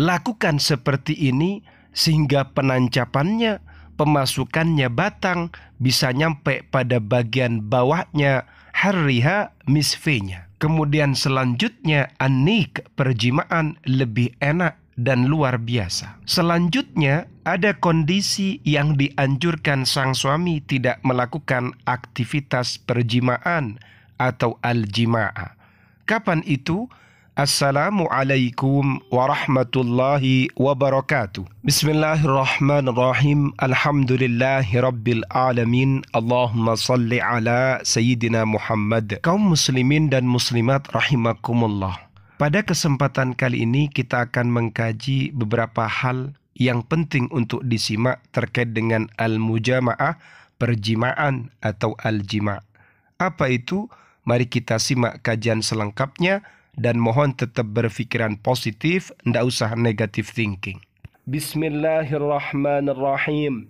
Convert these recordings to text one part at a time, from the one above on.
Lakukan seperti ini sehingga penancapannya, pemasukannya batang bisa nyampe pada bagian bawahnya harriha misfenya. Kemudian selanjutnya anik perjimaan lebih enak dan luar biasa. Selanjutnya, ada kondisi yang dianjurkan sang suami tidak melakukan aktivitas perjimaan atau aljima'a. Kapan itu? Assalamualaikum warahmatullahi wabarakatuh. Bismillahirrahmanirrahim. Alhamdulillahi rabbil alamin. Allahumma salli ala sayyidina Muhammad. Kaum muslimin dan muslimat rahimakumullah. Pada kesempatan kali ini kita akan mengkaji beberapa hal yang penting untuk disimak terkait dengan al-mujama'ah, perjimaan atau al-jima'. Apa itu? Mari kita simak kajian selengkapnya dan mohon tetap berpikiran positif, ndak usah negative thinking. Bismillahirrahmanirrahim.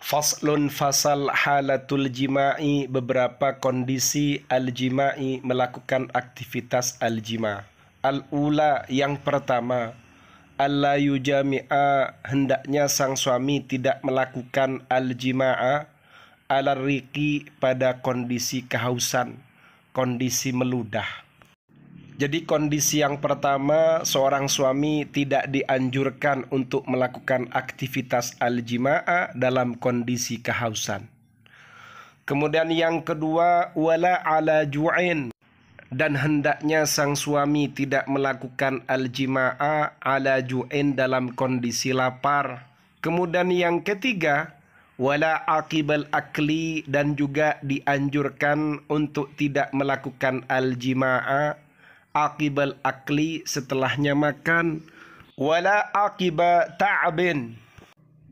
Faslun fasal halatul jima'i beberapa kondisi al-jima'i melakukan aktivitas al-jima. Al-ula yang pertama, alla yujami'a hendaknya sang suami tidak melakukan al-jima'a alariki pada kondisi kehausan, kondisi meludah jadi kondisi yang pertama seorang suami tidak dianjurkan untuk melakukan aktivitas al jimaa dalam kondisi kehausan. Kemudian yang kedua wala ala ju'in dan hendaknya sang suami tidak melakukan al jimaa ala ju'in dalam kondisi lapar. Kemudian yang ketiga wala akibal akli dan juga dianjurkan untuk tidak melakukan al jimaa akibal akli setelahnya makan wala akiba ta'bin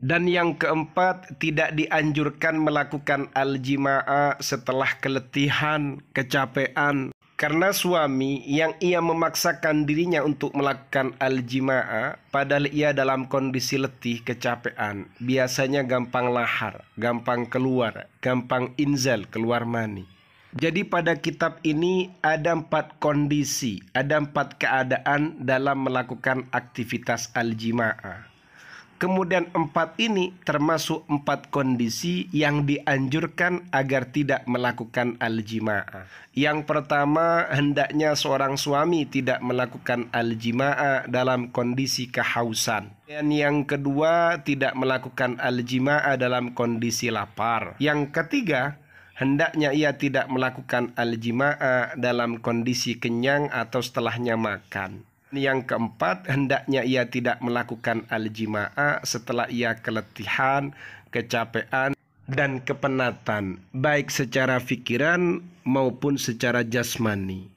dan yang keempat tidak dianjurkan melakukan aljimaa setelah keletihan kecapean karena suami yang ia memaksakan dirinya untuk melakukan aljimaa padahal ia dalam kondisi letih kecapean biasanya gampang lahar gampang keluar gampang inzal keluar mani jadi pada kitab ini ada empat kondisi, ada empat keadaan dalam melakukan aktivitas al-jima'ah. Kemudian empat ini termasuk empat kondisi yang dianjurkan agar tidak melakukan al-jima'ah. Yang pertama, hendaknya seorang suami tidak melakukan al-jima'ah dalam kondisi kehausan. Dan yang kedua, tidak melakukan al-jima'ah dalam kondisi lapar. Yang ketiga, hendaknya ia tidak melakukan al-jima'a dalam kondisi kenyang atau setelahnya makan. Yang keempat, hendaknya ia tidak melakukan al-jima'a setelah ia keletihan, kecapean, dan kepenatan, baik secara pikiran maupun secara jasmani.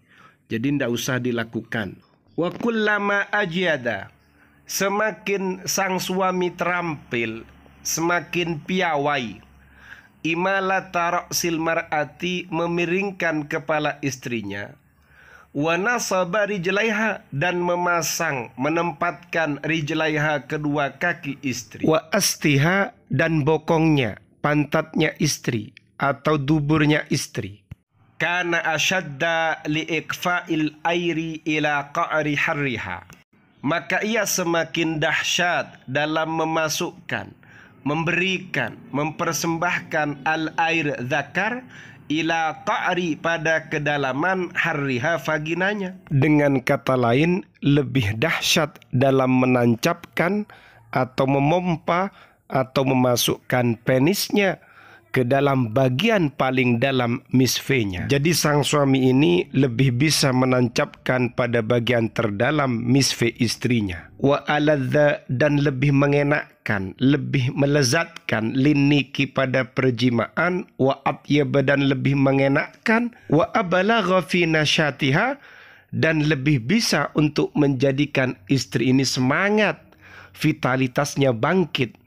Jadi tidak usah dilakukan. Wa kullama ajiada, Semakin sang suami terampil, semakin piawai imala tarok silmarati memiringkan kepala istrinya wana sabari jelaiha dan memasang menempatkan rijelaiha kedua kaki istri wa astiha dan bokongnya pantatnya istri atau duburnya istri Karena asyadda li ikfa'il airi ila qa'ri harriha maka ia semakin dahsyat dalam memasukkan memberikan, mempersembahkan al air zakar ila ta'ri pada kedalaman harriha vaginanya. Dengan kata lain, lebih dahsyat dalam menancapkan atau memompa atau memasukkan penisnya ke dalam bagian paling dalam misfenya. Jadi sang suami ini lebih bisa menancapkan pada bagian terdalam misfe istrinya. Wa aladha dan lebih mengenakkan, lebih melezatkan liniki pada perjimaan. Wa atyaba dan lebih mengenakkan. Wa abalagha fi nasyatiha dan lebih bisa untuk menjadikan istri ini semangat vitalitasnya bangkit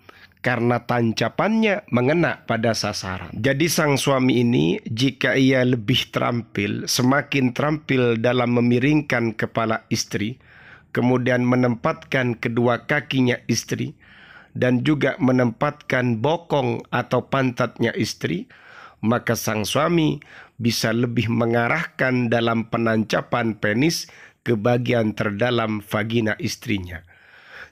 karena tancapannya mengena pada sasaran. Jadi sang suami ini jika ia lebih terampil, semakin terampil dalam memiringkan kepala istri, kemudian menempatkan kedua kakinya istri dan juga menempatkan bokong atau pantatnya istri, maka sang suami bisa lebih mengarahkan dalam penancapan penis ke bagian terdalam vagina istrinya.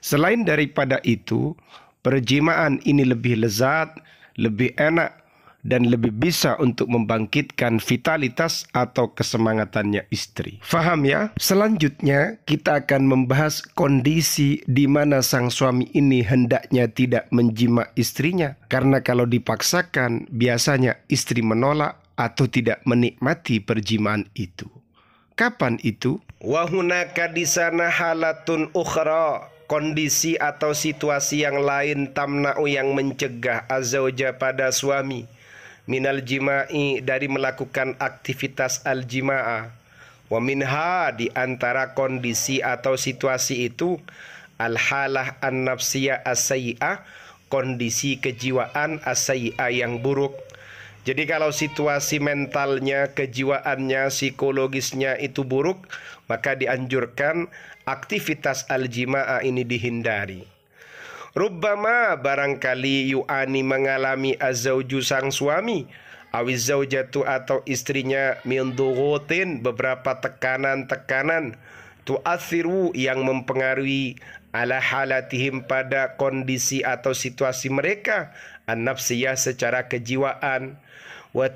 Selain daripada itu, Perjimaan ini lebih lezat, lebih enak, dan lebih bisa untuk membangkitkan vitalitas atau kesemangatannya istri. Faham ya? Selanjutnya kita akan membahas kondisi di mana sang suami ini hendaknya tidak menjima istrinya. Karena kalau dipaksakan biasanya istri menolak atau tidak menikmati perjimaan itu. Kapan itu? Wahunaka di sana halatun ukhra kondisi atau situasi yang lain tamna'u yang mencegah azauja pada suami minal jima'i dari melakukan aktivitas al-jima'a wa minha di antara kondisi atau situasi itu al-halah an-nafsiyah as ah, kondisi kejiwaan as ah yang buruk jadi kalau situasi mentalnya, kejiwaannya, psikologisnya itu buruk, maka dianjurkan aktivitas al jimaa ini dihindari. Rubbama barangkali yu'ani mengalami azawju sang suami awiz zaujatu atau istrinya min beberapa tekanan-tekanan tuathiru yang mempengaruhi ala halatihim pada kondisi atau situasi mereka an secara kejiwaan wa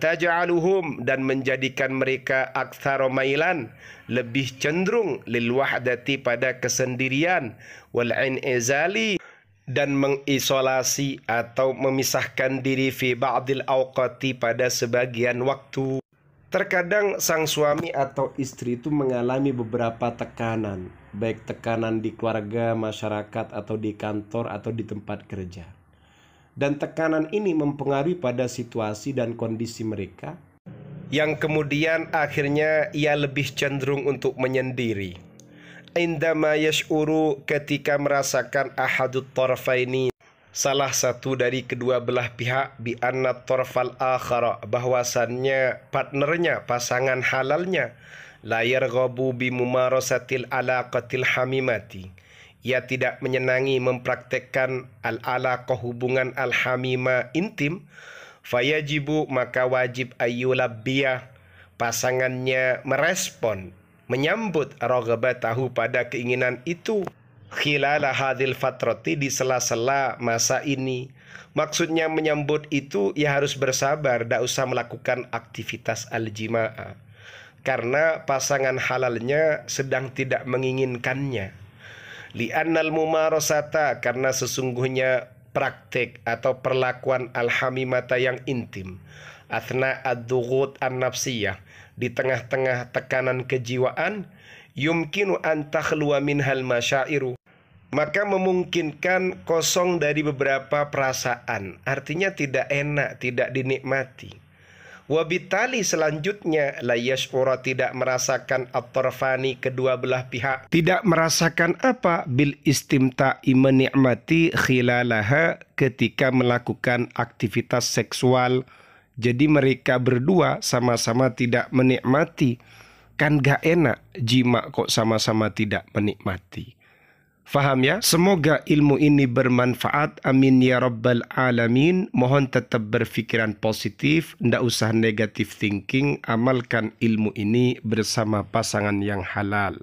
dan menjadikan mereka aktsara mailan lebih cenderung lil wahdati pada kesendirian wal inizali dan mengisolasi atau memisahkan diri fi ba'dil awqati pada sebagian waktu. Terkadang sang suami atau istri itu mengalami beberapa tekanan, baik tekanan di keluarga, masyarakat, atau di kantor, atau di tempat kerja dan tekanan ini mempengaruhi pada situasi dan kondisi mereka yang kemudian akhirnya ia lebih cenderung untuk menyendiri indama yash'uru ketika merasakan ahadut tarfaini salah satu dari kedua belah pihak bi anna tarfal akhara bahwasannya partnernya pasangan halalnya layar gobu bi mumarasatil alaqatil hamimati ia tidak menyenangi mempraktekkan al ala kehubungan al-hamima intim, fayajibu maka wajib ayyulabbiyah pasangannya merespon, menyambut tahu pada keinginan itu khilala hadil fatrati di sela-sela masa ini. Maksudnya menyambut itu ia harus bersabar, tidak usah melakukan aktivitas al-jima'ah. Karena pasangan halalnya sedang tidak menginginkannya li'annal mumarosata karena sesungguhnya praktek atau perlakuan alhamimata yang intim athna ad-dughut an-nafsiyah di tengah-tengah tekanan kejiwaan yumkinu an takhluwa minhal masyairu maka memungkinkan kosong dari beberapa perasaan artinya tidak enak tidak dinikmati Wabitali selanjutnya layashura tidak merasakan atorfani kedua belah pihak. Tidak merasakan apa bil istimta'i menikmati khilalaha ketika melakukan aktivitas seksual. Jadi mereka berdua sama-sama tidak menikmati. Kan gak enak jima kok sama-sama tidak menikmati. Faham ya? Semoga ilmu ini bermanfaat. Amin ya rabbal alamin. Mohon tetap berpikiran positif, ndak usah negatif thinking. Amalkan ilmu ini bersama pasangan yang halal.